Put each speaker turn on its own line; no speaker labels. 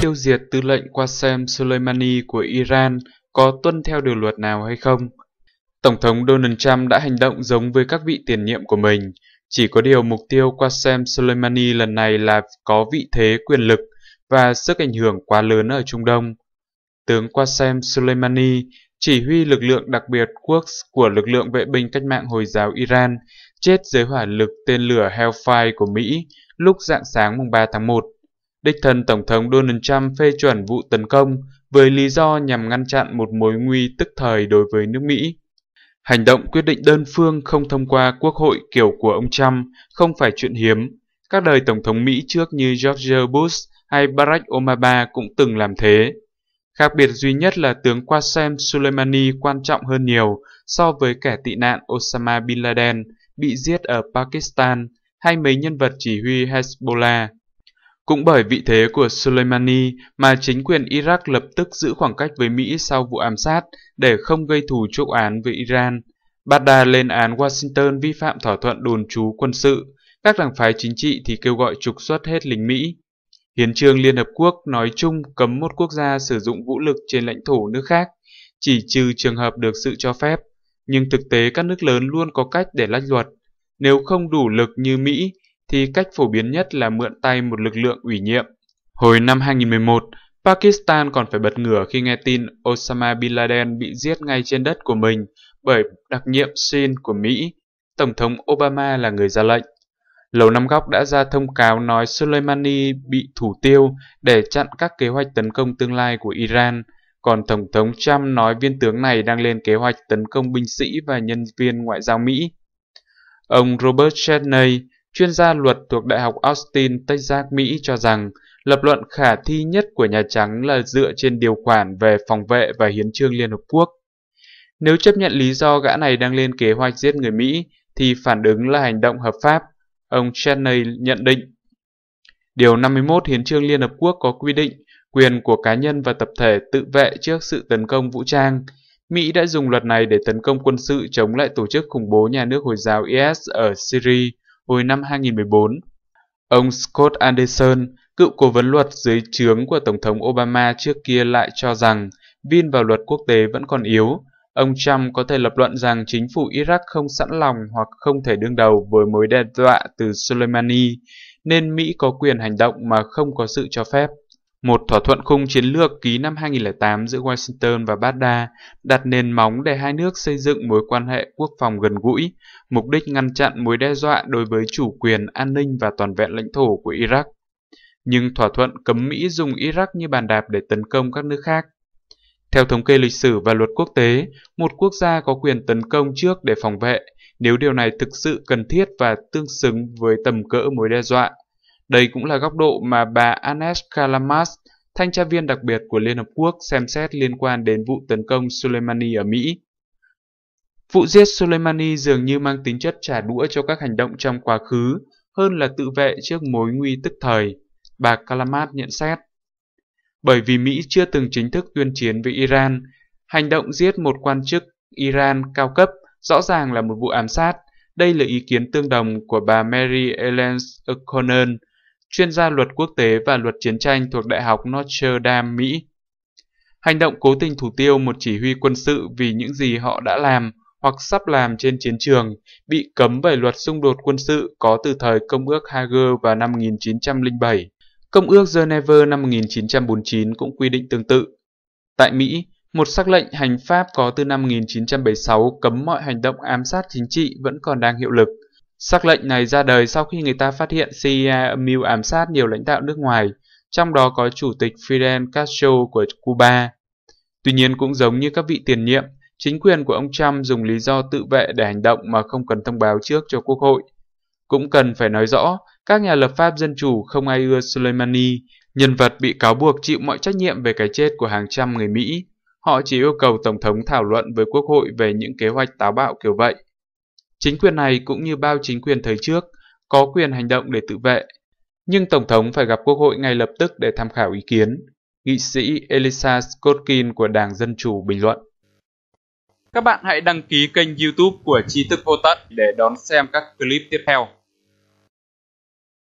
tiêu diệt tư lệnh Qasem Soleimani của Iran có tuân theo điều luật nào hay không. Tổng thống Donald Trump đã hành động giống với các vị tiền nhiệm của mình, chỉ có điều mục tiêu Qasem Soleimani lần này là có vị thế quyền lực và sức ảnh hưởng quá lớn ở Trung Đông. Tướng Qasem Soleimani chỉ huy lực lượng đặc biệt Quds của lực lượng vệ binh cách mạng Hồi giáo Iran chết dưới hỏa lực tên lửa Hellfire của Mỹ lúc rạng sáng mùng 3 tháng 1. Đích thân Tổng thống Donald Trump phê chuẩn vụ tấn công với lý do nhằm ngăn chặn một mối nguy tức thời đối với nước Mỹ. Hành động quyết định đơn phương không thông qua quốc hội kiểu của ông Trump không phải chuyện hiếm. Các đời Tổng thống Mỹ trước như George Bush hay Barack Obama cũng từng làm thế. Khác biệt duy nhất là tướng Qasem Soleimani quan trọng hơn nhiều so với kẻ tị nạn Osama Bin Laden bị giết ở Pakistan hay mấy nhân vật chỉ huy Hezbollah. Cũng bởi vị thế của Soleimani mà chính quyền Iraq lập tức giữ khoảng cách với Mỹ sau vụ ám sát để không gây thù chuốc án với Iran. Baghdad lên án Washington vi phạm thỏa thuận đồn trú quân sự, các đảng phái chính trị thì kêu gọi trục xuất hết lính Mỹ. Hiến trương Liên Hợp Quốc nói chung cấm một quốc gia sử dụng vũ lực trên lãnh thổ nước khác, chỉ trừ trường hợp được sự cho phép. Nhưng thực tế các nước lớn luôn có cách để lách luật. Nếu không đủ lực như Mỹ, thì cách phổ biến nhất là mượn tay một lực lượng ủy nhiệm. Hồi năm 2011, Pakistan còn phải bật ngửa khi nghe tin Osama Bin Laden bị giết ngay trên đất của mình bởi đặc nhiệm SIN của Mỹ. Tổng thống Obama là người ra lệnh. Lầu Năm Góc đã ra thông cáo nói Soleimani bị thủ tiêu để chặn các kế hoạch tấn công tương lai của Iran, còn Tổng thống Trump nói viên tướng này đang lên kế hoạch tấn công binh sĩ và nhân viên ngoại giao Mỹ. Ông Robert Cheney, chuyên gia luật thuộc Đại học Austin, Texas, Mỹ cho rằng lập luận khả thi nhất của Nhà Trắng là dựa trên điều khoản về phòng vệ và hiến trương Liên Hợp Quốc. Nếu chấp nhận lý do gã này đang lên kế hoạch giết người Mỹ, thì phản ứng là hành động hợp pháp, ông Cheney nhận định. Điều 51 Hiến trương Liên Hợp Quốc có quy định quyền của cá nhân và tập thể tự vệ trước sự tấn công vũ trang. Mỹ đã dùng luật này để tấn công quân sự chống lại tổ chức khủng bố nhà nước Hồi giáo IS ở Syria hồi năm 2014. Ông Scott Anderson, cựu cố vấn luật dưới trướng của Tổng thống Obama trước kia lại cho rằng Vin vào luật quốc tế vẫn còn yếu. Ông Trump có thể lập luận rằng chính phủ Iraq không sẵn lòng hoặc không thể đương đầu với mối đe dọa từ Soleimani, nên Mỹ có quyền hành động mà không có sự cho phép. Một thỏa thuận khung chiến lược ký năm 2008 giữa Washington và Baghdad đặt nền móng để hai nước xây dựng mối quan hệ quốc phòng gần gũi, mục đích ngăn chặn mối đe dọa đối với chủ quyền, an ninh và toàn vẹn lãnh thổ của Iraq. Nhưng thỏa thuận cấm Mỹ dùng Iraq như bàn đạp để tấn công các nước khác. Theo thống kê lịch sử và luật quốc tế, một quốc gia có quyền tấn công trước để phòng vệ nếu điều này thực sự cần thiết và tương xứng với tầm cỡ mối đe dọa đây cũng là góc độ mà bà Anes Kalamas, thanh tra viên đặc biệt của Liên Hợp Quốc xem xét liên quan đến vụ tấn công Soleimani ở Mỹ. Vụ giết Soleimani dường như mang tính chất trả đũa cho các hành động trong quá khứ hơn là tự vệ trước mối nguy tức thời, bà Kalamat nhận xét. Bởi vì Mỹ chưa từng chính thức tuyên chiến với Iran, hành động giết một quan chức Iran cao cấp rõ ràng là một vụ ám sát. Đây là ý kiến tương đồng của bà Mary Ellen O'Connell, chuyên gia luật quốc tế và luật chiến tranh thuộc Đại học Notre Dame, Mỹ. Hành động cố tình thủ tiêu một chỉ huy quân sự vì những gì họ đã làm hoặc sắp làm trên chiến trường bị cấm bởi luật xung đột quân sự có từ thời Công ước Hager vào năm 1907. Công ước Geneva năm 1949 cũng quy định tương tự. Tại Mỹ, một sắc lệnh hành pháp có từ năm 1976 cấm mọi hành động ám sát chính trị vẫn còn đang hiệu lực. Sắc lệnh này ra đời sau khi người ta phát hiện CIA âm à, mưu ám sát nhiều lãnh đạo nước ngoài, trong đó có Chủ tịch Fidel Castro của Cuba. Tuy nhiên cũng giống như các vị tiền nhiệm, chính quyền của ông Trump dùng lý do tự vệ để hành động mà không cần thông báo trước cho Quốc hội. Cũng cần phải nói rõ, các nhà lập pháp dân chủ không ai ưa Soleimani, nhân vật bị cáo buộc chịu mọi trách nhiệm về cái chết của hàng trăm người Mỹ. Họ chỉ yêu cầu Tổng thống thảo luận với Quốc hội về những kế hoạch táo bạo kiểu vậy. Chính quyền này cũng như bao chính quyền thời trước, có quyền hành động để tự vệ. Nhưng Tổng thống phải gặp Quốc hội ngay lập tức để tham khảo ý kiến. Nghị sĩ Elisa Skotkin của Đảng Dân Chủ bình luận. Các bạn hãy đăng ký kênh youtube của Tri thức Vô Tận để đón xem các clip tiếp theo.